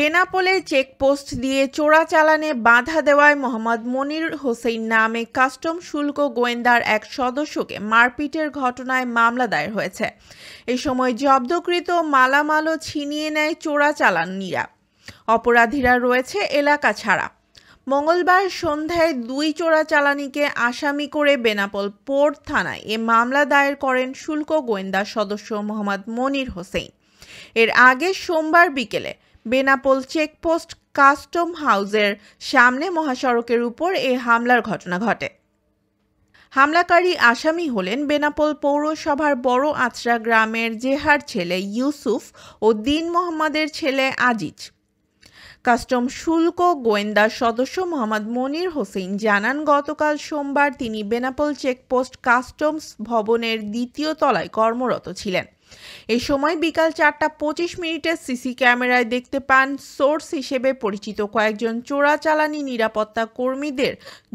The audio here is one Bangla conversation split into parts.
বেনাপোলে চেকপোস্ট দিয়ে চোরা চালানে বাধা দেওয়ায় মোহাম্মদ মনির হোসেন নামে কাস্টম শুল্ক গোয়েন্দার এক সদস্যকে মারপিটের ঘটনায় মামলা দায়ের হয়েছে এ সময় জব্দকৃত মালামালও ছিনিয়ে নেয় চোরা চালানিরা অপরাধীরা রয়েছে এলাকা ছাড়া মঙ্গলবার সন্ধ্যায় দুই চোরা চালানিকে আসামি করে বেনাপোল পোর্ট থানায় এ মামলা দায়ের করেন শুল্ক গোয়েন্দা সদস্য মোহাম্মদ মনির হোসেন এর আগে সোমবার বিকেলে বেনাপোল চেকপোস্ট কাস্টম হাউজের সামনে মহাসড়কের উপর এ হামলার ঘটনা ঘটে হামলাকারী আসামি হলেন বেনাপোল পৌরসভার বড় আচরা গ্রামের জেহার ছেলে ইউসুফ ও দিন মোহাম্মদের ছেলে আজিজ কাস্টম শুল্ক গোয়েন্দা সদস্য মোহাম্মদ মনির হোসেন জানান গতকাল সোমবার তিনি বেনাপোল চেকপোস্ট কাস্টমস ভবনের দ্বিতীয় তলায় কর্মরত ছিলেন এই সময় বিকাল চারটা পঁচিশ মিনিটে সিসি ক্যামেরায় দেখতে পান সোর্স হিসেবে পরিচিত কয়েকজন চোরাচালানি নিরাপত্তা কর্মীদের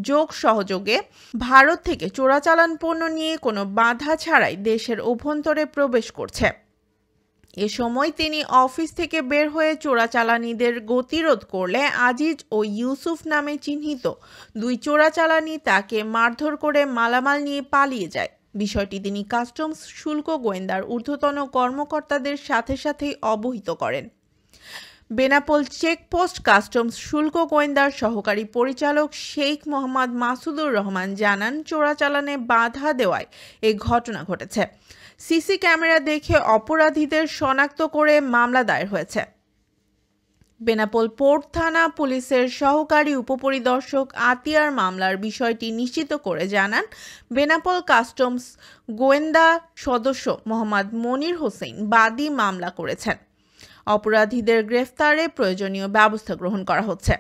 যোগ সহযোগে ভারত থেকে চোরাচালান পণ্য নিয়ে কোনো বাধা ছাড়াই দেশের অভ্যন্তরে প্রবেশ করছে এ সময় তিনি অফিস থেকে বের হয়ে চোরাচালানিদের গতিরোধ করলে আজিজ ও ইউসুফ নামে চিহ্নিত দুই চোরাচালানি তাকে মারধর করে মালামাল নিয়ে পালিয়ে যায় বিষয়টি তিনি কাস্টমস শুল্ক গোয়েন্দার ঊর্ধ্বতন কর্মকর্তাদের সাথে সাথেই অবহিত করেন বেনাপোল চেকপোস্ট কাস্টমস শুল্ক গোয়েন্দার সহকারী পরিচালক শেখ মোহাম্মদ মাসুদুর রহমান জানান চোরাচালানে বাধা দেওয়ায় এই ঘটনা ঘটেছে সিসি ক্যামেরা দেখে অপরাধীদের শনাক্ত করে মামলা দায়ের হয়েছে বেনাপোল পোর্ট থানা পুলিশের সহকারী উপপরিদর্শক আতিয়ার মামলার বিষয়টি নিশ্চিত করে জানান বেনাপোল কাস্টমস গোয়েন্দা সদস্য মোহাম্মদ মনির হোসেন বাদী মামলা করেছেন অপরাধীদের গ্রেফতারে প্রয়োজনীয় ব্যবস্থা গ্রহণ করা হচ্ছে